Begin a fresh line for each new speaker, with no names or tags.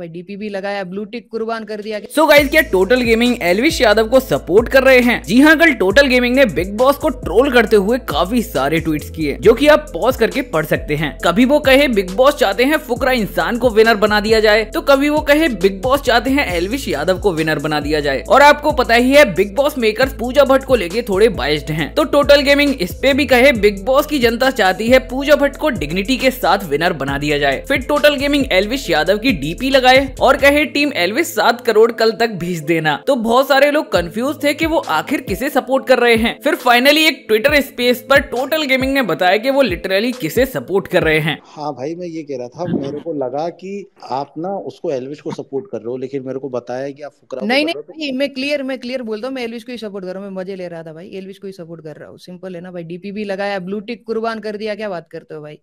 भाई डीपी भी लगाया ब्लू टिक कुर्बान कर दिया सो
गाइस क्या टोटल गेमिंग एलविश यादव को सपोर्ट कर रहे हैं जी हाँ कल टोटल गेमिंग ने बिग बॉस को ट्रोल करते हुए काफी सारे ट्वीट्स किए जो कि आप पॉज करके पढ़ सकते हैं कभी वो कहे बिग बॉस चाहते हैं फुकरा इंसान को विनर बना दिया जाए तो कभी वो कहे बिग बॉस चाहते हैं एलविश यादव को विनर बना दिया जाए और आपको पता ही है Bigg Boss maker Pooja Bhatt को लेके थोड़े बाइस्ड है तो टोटल गेमिंग इस पे भी कहे बिग बॉस की जनता चाहती है पूजा भट्ट को डिग्निटी के साथ विनर बना दिया जाए फिर टोटल गेमिंग एलविश यादव की डीपी लगा लगाए और कहे टीम एलविस सात करोड़ कल तक भेज देना तो बहुत सारे लोग कंफ्यूज थे कि वो आखिर किसे सपोर्ट कर रहे हैं फिर फाइनली एक ट्विटर स्पेस पर टोटल गेमिंग ने बताया कि वो लिटरली किसे सपोर्ट कर रहे हैं
हाँ भाई मैं ये कह रहा था मेरे को लगा कि आप ना उसको एलविस को सपोर्ट कर रहे हो लेकिन मेरे को बताया कि आप फुकरा नहीं नहीं,
तो नहीं मैं क्लियर मैं क्लियर बोलता हूँ मैं एलविस को ही सपोर्ट कर रहा हूँ मैं मजे ले रहा था भाई एलविस को ही सपोर्ट कर रहा हूँ सिंपल है ना भाई डीपी भी लगाया ब्लूटिक कुर्बान कर दिया क्या बात करते हो भाई